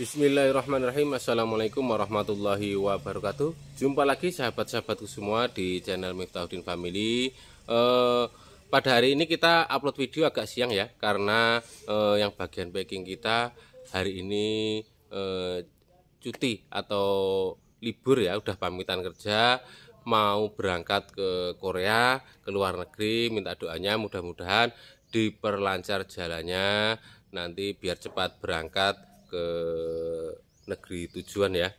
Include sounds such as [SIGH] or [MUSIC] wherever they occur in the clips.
Bismillahirrahmanirrahim Assalamualaikum warahmatullahi wabarakatuh Jumpa lagi sahabat-sahabatku semua di channel Miftahudin Family eh, Pada hari ini kita upload video agak siang ya Karena eh, yang bagian packing kita hari ini eh, cuti atau libur ya Udah pamitan kerja mau berangkat ke Korea, ke luar negeri Minta doanya mudah-mudahan diperlancar jalannya Nanti biar cepat berangkat ke negeri tujuan ya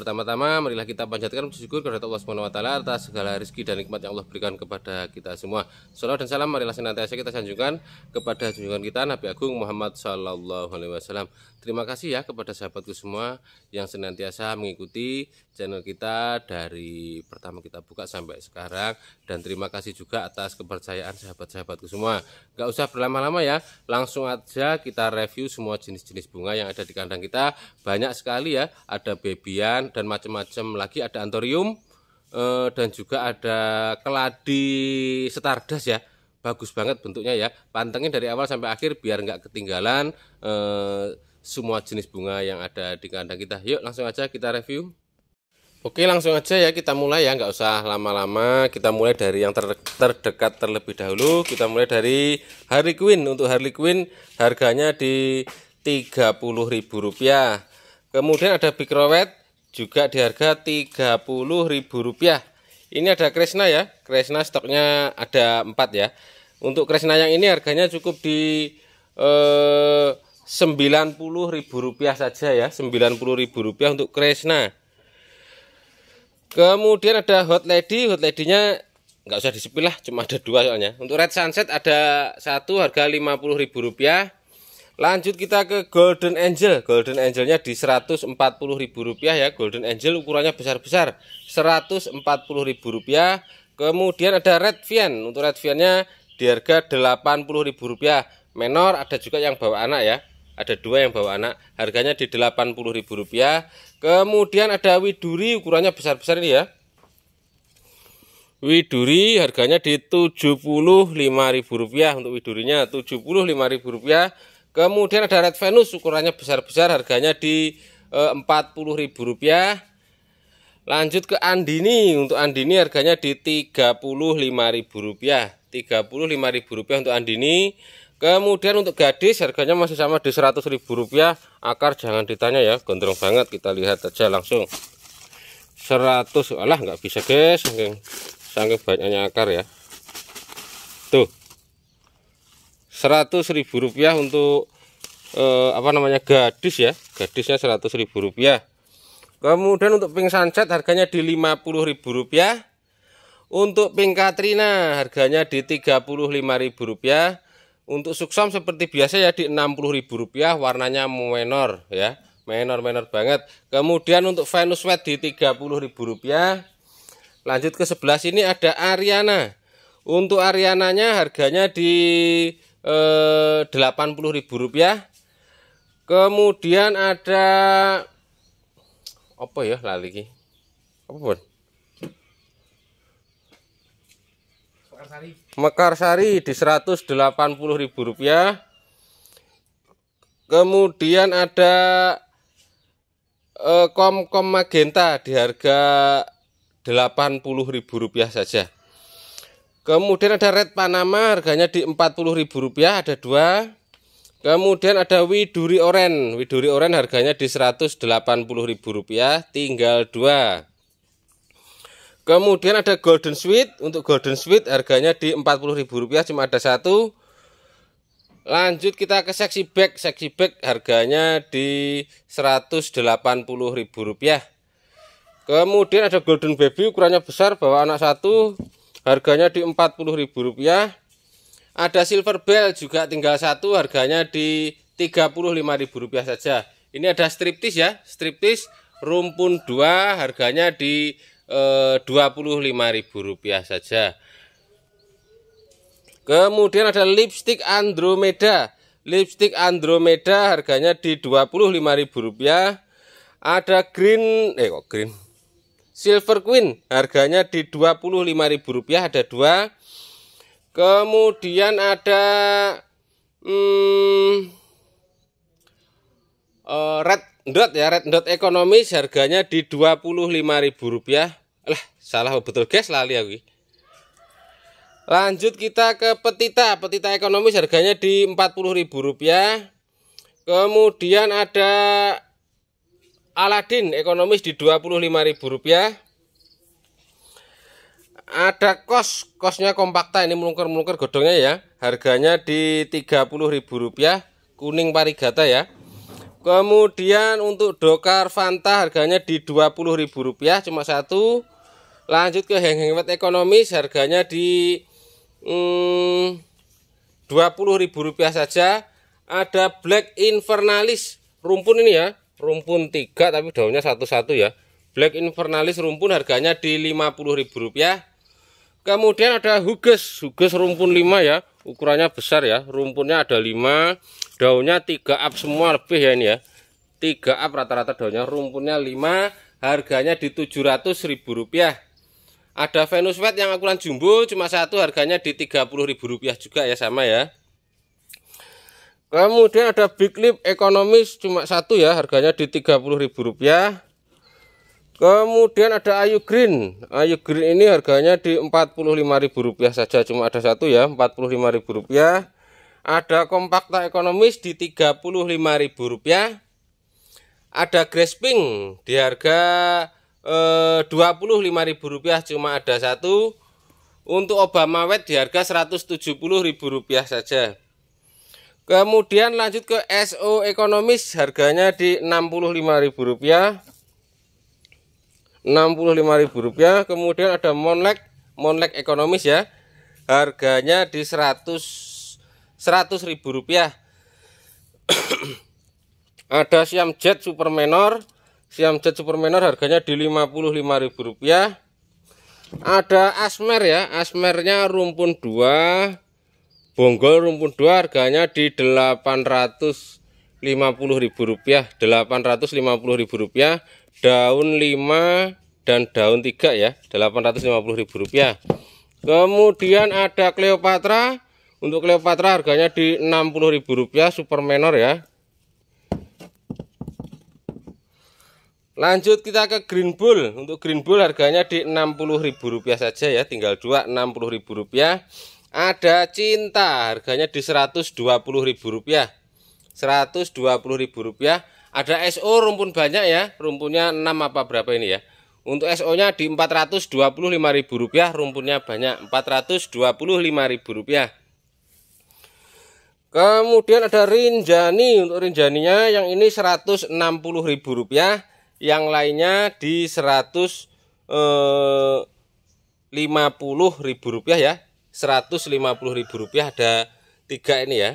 Pertama-tama marilah kita panjatkan syukur kepada Allah Subhanahu wa taala atas segala rezeki dan nikmat yang Allah berikan kepada kita semua. Salam dan salam marilah senantiasa kita sanjungkan kepada junjungan kita Nabi Agung Muhammad sallallahu alaihi wasallam. Terima kasih ya kepada sahabatku semua yang senantiasa mengikuti channel kita dari pertama kita buka sampai sekarang dan terima kasih juga atas kepercayaan sahabat-sahabatku semua. Gak usah berlama-lama ya, langsung aja kita review semua jenis-jenis bunga yang ada di kandang kita. Banyak sekali ya, ada bebian dan macam-macam lagi ada antorium eh, dan juga ada keladi setardas ya bagus banget bentuknya ya pantengin dari awal sampai akhir biar nggak ketinggalan eh, semua jenis bunga yang ada di kandang kita yuk langsung aja kita review Oke langsung aja ya kita mulai ya nggak usah lama-lama kita mulai dari yang ter terdekat terlebih dahulu kita mulai dari Harley Quinn untuk Harley Quinn harganya di rp rupiah kemudian ada Big juga di harga Rp30.000. Ini ada Kresna ya. Kresna stoknya ada 4 ya. Untuk Kresna yang ini harganya cukup di eh, Rp90.000 saja ya. Rp90.000 untuk Kresna. Kemudian ada Hot Lady. Hot Lady-nya nggak usah disepil cuma ada dua soalnya. Untuk Red Sunset ada satu harga Rp50.000. Lanjut kita ke Golden Angel. Golden Angelnya di Rp140.000 ya. Golden Angel ukurannya besar-besar. Rp140.000. Kemudian ada Red Vian. Untuk Red Viannya di harga Rp80.000. Menor ada juga yang bawa anak ya. Ada dua yang bawa anak. Harganya di Rp80.000. Kemudian ada Widuri ukurannya besar-besar ini ya. Widuri harganya di Rp75.000 untuk widurinya Rp75.000 Kemudian ada Red Venus ukurannya besar-besar harganya di eh, Rp40.000. Lanjut ke Andini. Untuk Andini harganya di Rp35.000. Rp35.000 untuk Andini. Kemudian untuk gadis harganya masih sama di Rp100.000. Akar jangan ditanya ya, gondrong banget. Kita lihat aja langsung. 100 alah nggak bisa guys, saking, saking banyaknya akar ya. Tuh, seratus ribu rupiah untuk eh, apa namanya gadis ya gadisnya seratus ribu rupiah kemudian untuk pink sunset harganya di lima puluh ribu rupiah untuk pink katrina harganya di tiga puluh lima ribu rupiah untuk suksom seperti biasa ya di enam puluh ribu rupiah warnanya menor ya menor-menor banget kemudian untuk Venus wet di tiga puluh ribu rupiah lanjut ke sebelah sini ada Ariana untuk Ariananya harganya di eh, ribu rupiah kemudian ada apa ya lali ini apa pun Mekarsari. Sari di 180 ribu rupiah kemudian ada eh, kom kom magenta di harga 80 ribu rupiah saja Kemudian ada red Panama harganya di Rp40.000 ada dua. Kemudian ada widuri oren. Widuri oren harganya di Rp180.000 tinggal dua. Kemudian ada golden sweet. Untuk golden sweet harganya di Rp40.000 cuma ada satu. Lanjut kita ke seksi bag. Seksi bag harganya di Rp180.000. Kemudian ada golden baby ukurannya besar bawa anak satu Harganya di Rp40.000. Ada silver bell juga tinggal satu harganya di Rp35.000 saja. Ini ada striptis ya, striptis rumpun dua, harganya di eh, Rp25.000 eh, saja. Kemudian ada lipstick Andromeda. Lipstick Andromeda harganya di Rp25.000. Ada green eh kok green Silver Queen harganya di Rp25.000 ada dua. Kemudian ada hmm, uh, Red Dot ya, Red Dot ekonomis harganya di Rp25.000. Lah, salah betul guys lali aku. Lanjut kita ke petita, petita ekonomis harganya di Rp40.000. Kemudian ada Aladin ekonomis di Rp25.000 ada kos kosnya kompakta ini melungker-melungker godongnya ya harganya di Rp30.000 kuning parigata ya kemudian untuk dokar fanta harganya di Rp20.000 cuma satu lanjut ke heng henghenget ekonomis harganya di hmm, Rp20.000 saja ada black infernalis rumpun ini ya rumpun tiga tapi daunnya satu-satu ya. Black Infernalis rumpun harganya di Rp50.000. Kemudian ada huges, huges rumpun lima ya. Ukurannya besar ya. Rumpunnya ada lima, daunnya tiga up semua lebih ya ini ya. Tiga up rata-rata daunnya, rumpunnya lima, harganya di Rp700.000. Ada Venus Wet yang ukuran jumbo cuma satu harganya di Rp30.000 juga ya sama ya. Kemudian ada Big Lip ekonomis cuma satu ya harganya di Rp30.000. Kemudian ada Ayu Green. Ayu Green ini harganya di Rp45.000 saja cuma ada satu ya Rp45.000. Ada kompakta ekonomis di Rp35.000. Ada Grasping di harga eh, Rp25.000 cuma ada satu. Untuk Obama Wet di harga Rp170.000 saja. Kemudian lanjut ke SO ekonomis harganya di Rp65.000. Rp65.000. Kemudian ada Monlek, Monlek ekonomis ya. Harganya di 100 100.000 rupiah. [CLEARS THROAT] ada Siam Jet Super Menor. Siam Jet Super Menor harganya di Rp55.000. Ada Asmer ya, Asmernya rumpun 2 Bonggol rumpun dua harganya di Rp850.000, rp rupiah daun 5 dan daun 3 ya, rp rupiah Kemudian ada Cleopatra, untuk Cleopatra harganya di rp rupiah super menor ya. Lanjut kita ke Green Bull. Untuk Green Bull harganya di rp rupiah saja ya, tinggal dua rp rupiah ada cinta, harganya di Rp120.000. Rp120.000. Ada SO rumpun banyak ya, rumpunnya 6 apa berapa ini ya? Untuk SO-nya di Rp425.000, rumpunnya banyak Rp425.000. Kemudian ada rinjani, untuk rinjaninya yang ini Rp160.000, yang lainnya di Rp150.000 eh, ya Rp150.000 ada tiga ini ya.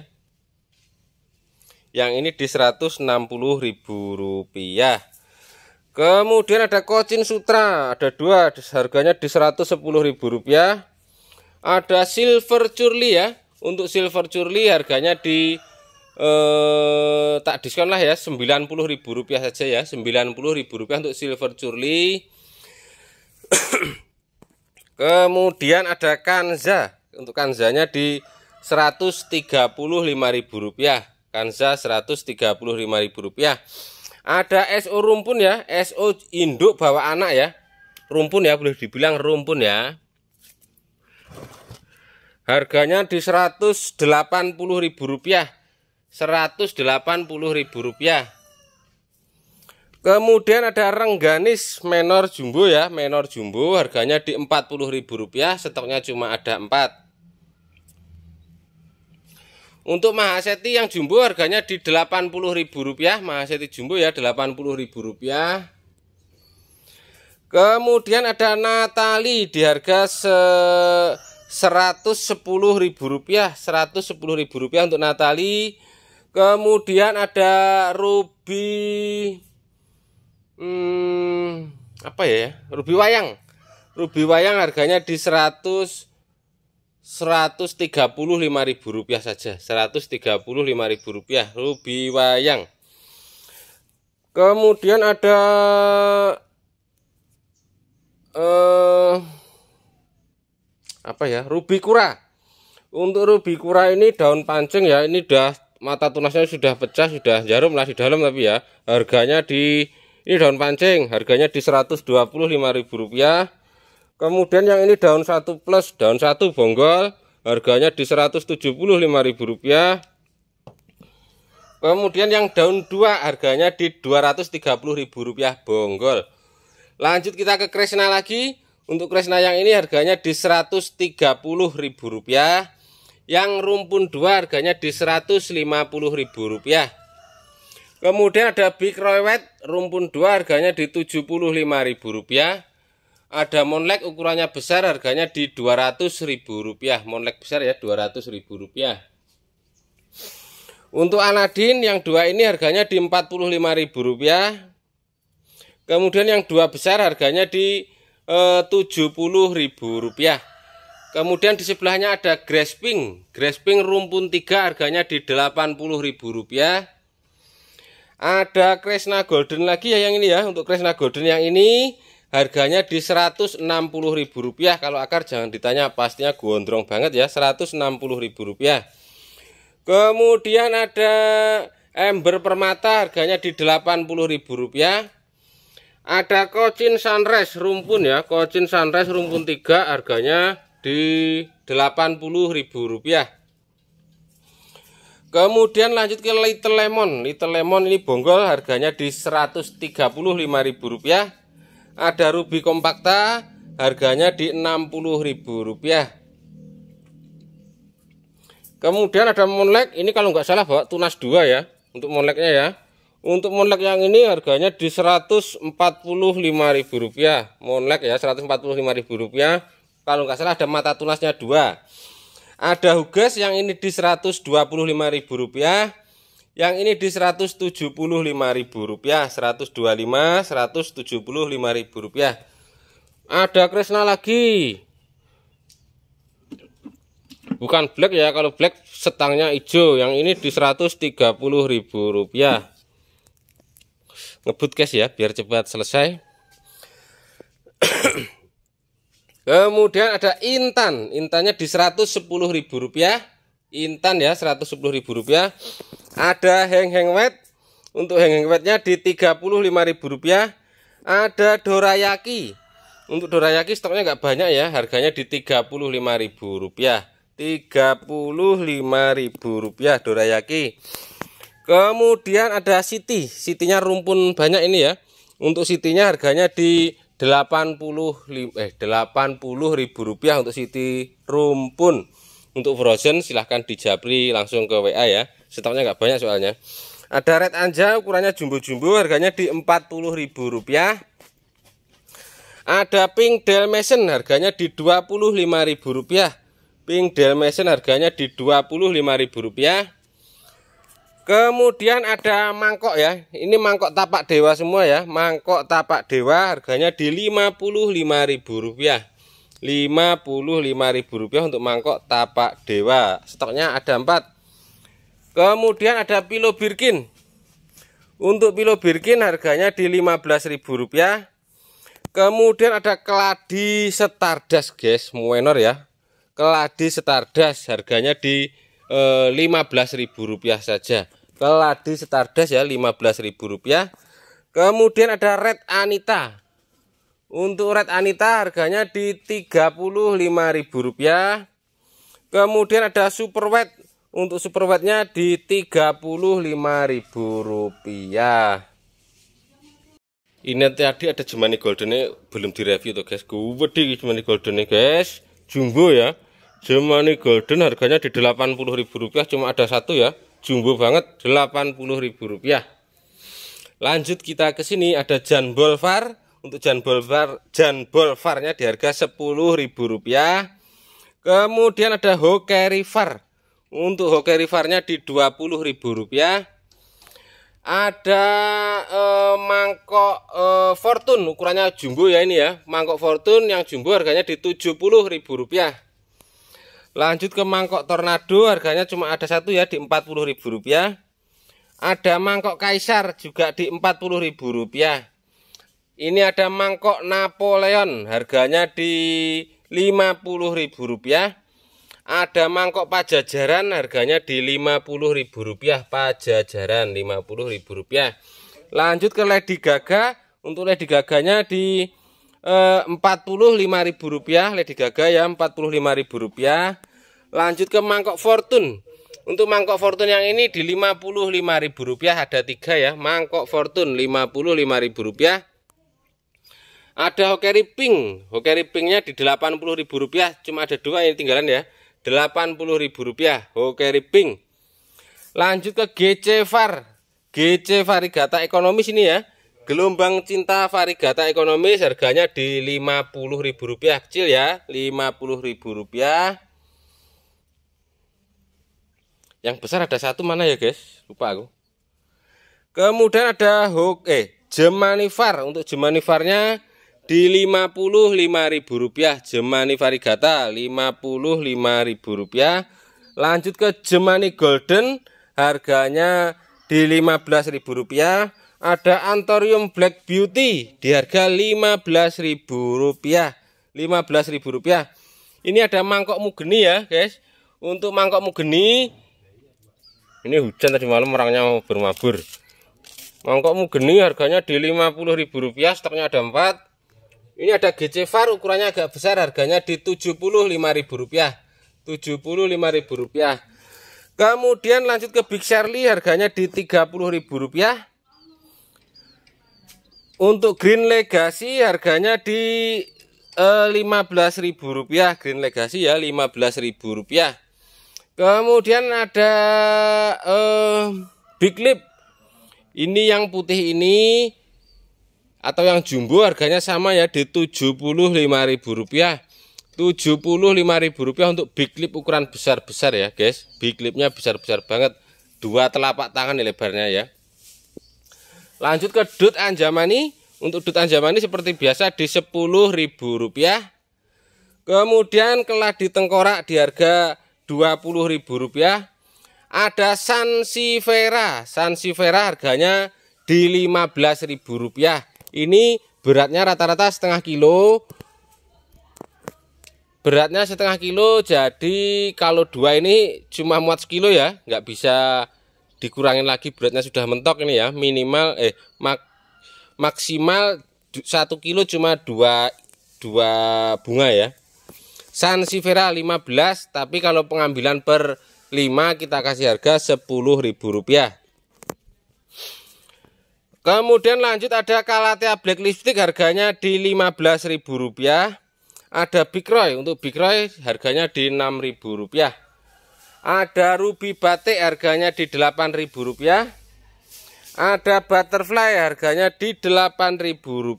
Yang ini di Rp160.000. Kemudian ada kocin sutra, ada dua, harganya di Rp110.000. Ada silver curly ya. Untuk silver curly harganya di eh, tak diskon lah ya Rp90.000 saja ya Rp90.000 untuk silver curly [COUGHS] kemudian ada kanza untuk kanzanya di Rp135.000 kanza Rp135.000 ada SO rumpun ya SO induk bawa anak ya rumpun ya boleh dibilang rumpun ya harganya di Rp180.000 Rp180.000 Kemudian ada rengganis menor jumbo ya, menor jumbo harganya di Rp40.000, stoknya cuma ada 4. Untuk Mahaseti yang jumbo harganya di Rp80.000, Mahaseti jumbo ya Rp80.000. Kemudian ada Natali di harga se Rp110.000, Rp110.000 untuk Natali. Kemudian ada Ruby hmm, apa ya? Ruby Wayang. Ruby Wayang harganya di 100 Rp135.000 saja. Rp135.000 Ruby wayang. Kemudian ada eh apa ya? Rubi kura. Untuk rubi kura ini daun pancing ya, ini sudah mata tunasnya sudah pecah, sudah jarum lah di dalam tapi ya. Harganya di ini daun pancing, harganya di Rp125.000 Kemudian yang ini daun 1 plus, daun 1 bonggol, harganya di Rp175.000. Kemudian yang daun 2 harganya di Rp230.000 bonggol. Lanjut kita ke Kresna lagi. Untuk Kresna yang ini harganya di Rp130.000. Yang rumpun 2 harganya di Rp150.000. Kemudian ada Big Roywet rumpun 2 harganya di Rp75.000 ada monlek ukurannya besar harganya di Rp200.000 monlek besar ya Rp200.000 untuk Aladin yang dua ini harganya di Rp45.000 kemudian yang dua besar harganya di Rp70.000 eh, kemudian di sebelahnya ada grasping grasping rumpun 3 harganya di Rp80.000 ada Kresna Golden lagi ya yang ini ya untuk Kresna Golden yang ini Harganya di Rp160.000 kalau akar jangan ditanya pastinya gondrong banget ya Rp160.000. Kemudian ada ember permata harganya di Rp80.000. Ada kocin sunrise rumpun ya, kocin sunrise rumpun 3 harganya di Rp80.000. Kemudian lanjut ke Little Lemon. Little Lemon ini bonggol harganya di Rp135.000 ada ruby kompakta harganya di Rp60.000. Kemudian ada monlek, ini kalau nggak salah bawa tunas dua ya untuk monleknya ya. Untuk monlek yang ini harganya di Rp145.000. Monlek ya Rp145.000. Kalau nggak salah ada mata tunasnya dua. Ada huges yang ini di Rp125.000 yang ini di Rp175.000, Rp125, Rp175.000. Ada Krishna lagi. Bukan black ya, kalau black setangnya hijau. Yang ini di Rp130.000. Ngebut guys ya, biar cepat selesai. [COUGHS] Kemudian ada Intan, Intannya di Rp110.000 Intan ya 110 ribu rupiah Ada heng-heng wet Untuk heng-heng wetnya di 35 ribu rupiah Ada dorayaki Untuk dorayaki stoknya nggak banyak ya Harganya di 35 ribu rupiah 35 ribu rupiah dorayaki Kemudian ada Siti Sitinya rumpun banyak ini ya Untuk Sitinya harganya di 80 eh 80 ribu rupiah untuk Siti rumpun untuk frozen silahkan dijapri langsung ke WA ya. Stoknya nggak banyak soalnya. Ada red anja ukurannya jumbo-jumbo harganya di Rp40.000. Ada pink delmesen harganya di Rp25.000. Pink delmesen harganya di Rp25.000. Kemudian ada mangkok ya. Ini mangkok tapak dewa semua ya. Mangkok tapak dewa harganya di Rp55.000. Rp55.000 untuk mangkok tapak dewa. Stoknya ada 4. Kemudian ada pilo birkin. Untuk pilo birkin harganya di Rp15.000. Kemudian ada keladi setardas, guys, muenor ya. Keladi setardas harganya di Rp15.000 eh, saja. Keladi setardas ya Rp15.000. Kemudian ada red anita. Untuk red Anita harganya di Rp35.000. Kemudian ada super wet. Untuk super wetnya di Rp35.000. Ini tadi ada jemani goldennya belum direview tuh guys. Gue di jemani goldennya guys. Jumbo ya. Jemani golden harganya di Rp80.000 cuma ada satu ya. Jumbo banget Rp80.000. Lanjut kita ke sini ada Jan Bolvar untuk Jan Bolvar Jan Bolvarnya di harga Rp10.000 kemudian ada Hoke River untuk Hoke Rivernya di Rp20.000 ada eh, mangkok eh, Fortune ukurannya jumbo ya ini ya mangkok Fortune yang jumbo harganya di Rp70.000 lanjut ke mangkok Tornado harganya cuma ada satu ya di Rp40.000 ada mangkok Kaisar juga di Rp40.000 ini ada mangkok Napoleon, harganya di Rp50.000. Ada mangkok pajajaran, harganya di Rp50.000. Pajajaran Rp50.000. Lanjut ke Lady Gaga, untuk Lady Gaganya di Rp45.000, eh, Lady Gaga ya Rp45.000. Lanjut ke mangkok Fortune. Untuk mangkok Fortune yang ini di Rp55.000 ada tiga ya, mangkok Fortune Rp55.000. Ada hokeri pink, hokeri pinknya di ribu rupiah, cuma ada dua yang tinggalan ya. delapan Rp80.000 hokeri pink. Lanjut ke GC Var. GC Varigata Ekonomis ini ya. Gelombang Cinta Varigata Ekonomis harganya di lima puluh ribu rupiah kecil ya, lima puluh ribu rupiah. Yang besar ada satu mana ya, guys? Lupa aku. Kemudian ada hook eh Far untuk Farnya di Rp55.000 Jemani Varigata Rp55.000 lanjut ke Jemani Golden harganya di Rp15.000 ada Antorium Black Beauty di harga Rp15.000 Rp15.000 ini ada mangkok mugeni ya guys untuk mangkok mugeni ini hujan tadi malam orangnya mau bermabur mangkok mugeni harganya di Rp50.000 stoknya ada 4 ini ada GC Far ukurannya agak besar harganya di Rp75.000. Rp75.000. Kemudian lanjut ke Big Charlie harganya di Rp30.000. Untuk Green Legacy harganya di Rp15.000 eh, Green Legacy ya Rp15.000. Kemudian ada eh, Big Lip. Ini yang putih ini atau yang jumbo harganya sama ya di Rp75.000 Rp75.000 untuk big clip ukuran besar-besar ya guys big clipnya besar-besar banget dua telapak tangan lebarnya ya lanjut ke dut anjamani untuk dut anjamani seperti biasa di Rp10.000 kemudian keladi tengkorak di harga Rp20.000 ada sansifera sansifera harganya di Rp15.000 ini beratnya rata-rata setengah kilo. Beratnya setengah kilo, jadi kalau dua ini cuma muat sekilo ya, nggak bisa dikurangin lagi beratnya sudah mentok ini ya. Minimal eh mak, maksimal satu kilo cuma dua dua bunga ya. Sansevieria 15, tapi kalau pengambilan per 5 kita kasih harga ribu rupiah. Kemudian lanjut ada Kalatea Black Lipstick harganya di Rp15.000. Ada Big Roy, untuk Big Roy harganya di Rp6.000. Ada Ruby Batik harganya di Rp8.000. Ada Butterfly harganya di Rp8.000.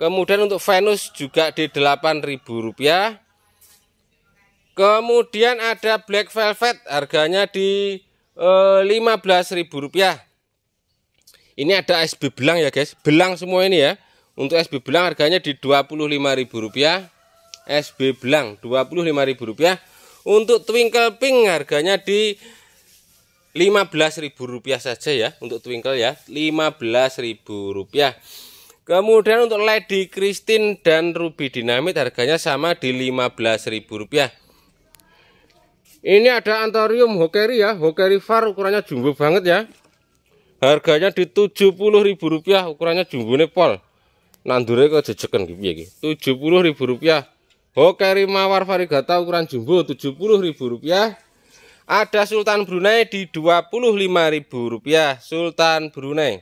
Kemudian untuk Venus juga di Rp8.000. Kemudian ada Black Velvet harganya di eh, Rp15.000. Ini ada SB belang ya guys, belang semua ini ya. Untuk SB belang harganya di Rp25.000. SB belang Rp25.000. Untuk twinkle pink harganya di Rp15.000 saja ya untuk twinkle ya, Rp15.000. Kemudian untuk Lady Christine dan Ruby Dynamite harganya sama di Rp15.000. Ini ada Antorium Hokeri ya, Hokeri Far ukurannya jumbo banget ya. Harganya di tujuh puluh ribu rupiah, ukurannya jumbo Nepal. Nandure kok jejeken ya, tujuh puluh ribu rupiah. Oke Rimawar Varigata ukuran jumbo tujuh puluh ribu rupiah. Ada Sultan Brunei di dua puluh lima ribu rupiah, Sultan Brunei.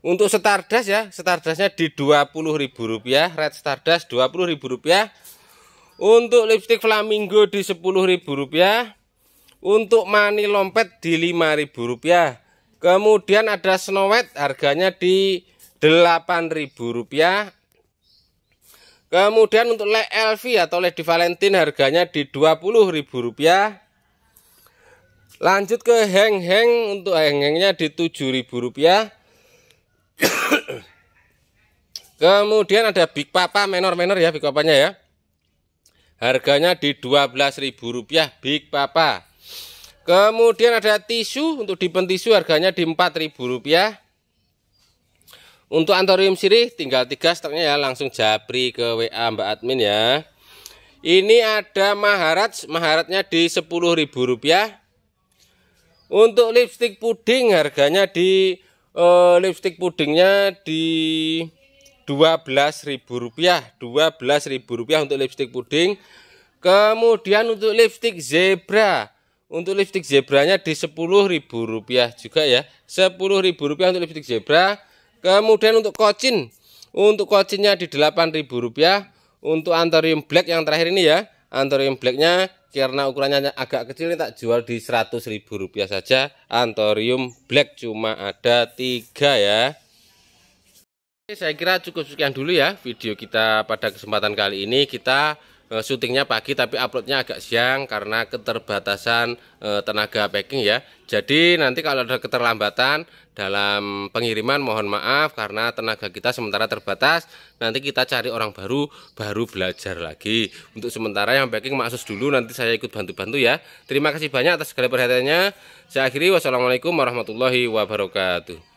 Untuk Stardust ya, Stardustnya di dua puluh ribu rupiah, Red Stardust ribu rupiah. Untuk lipstick flamingo di sepuluh ribu rupiah. Untuk mani lompet di lima ribu rupiah. Kemudian ada Snow White harganya di Rp8.000. Kemudian untuk led LV atau led Valentine harganya di Rp20.000. Lanjut ke heng-heng untuk heng-hengnya di Rp7.000. [COUGHS] Kemudian ada Big Papa menor-menor ya Big Papanya ya. Harganya di Rp12.000 Big Papa. Kemudian ada tisu untuk dipen tisu harganya di Rp4.000. Untuk antorium sirih tinggal tiga stoknya ya langsung japri ke WA Mbak Admin ya. Ini ada maharat, maharatnya di Rp10.000. Untuk lipstik puding harganya di eh, lipstick pudingnya di Rp12.000, Rp12.000 untuk lipstik puding. Kemudian untuk lipstik zebra untuk lipstick zebranya di rp rupiah juga ya. rp rupiah untuk lipstick zebra. Kemudian untuk kocin, untuk kocinnya di rp rupiah. Untuk antorium black yang terakhir ini ya, anthurium blacknya karena ukurannya agak kecil ini tak jual di rp rupiah saja. Antorium black cuma ada tiga ya. Oke, Saya kira cukup sekian dulu ya video kita pada kesempatan kali ini. Kita Eh, syutingnya pagi tapi uploadnya agak siang karena keterbatasan eh, tenaga packing ya jadi nanti kalau ada keterlambatan dalam pengiriman mohon maaf karena tenaga kita sementara terbatas nanti kita cari orang baru baru belajar lagi untuk sementara yang packing maksud dulu nanti saya ikut bantu-bantu ya terima kasih banyak atas segala perhatiannya saya akhiri wassalamualaikum warahmatullahi wabarakatuh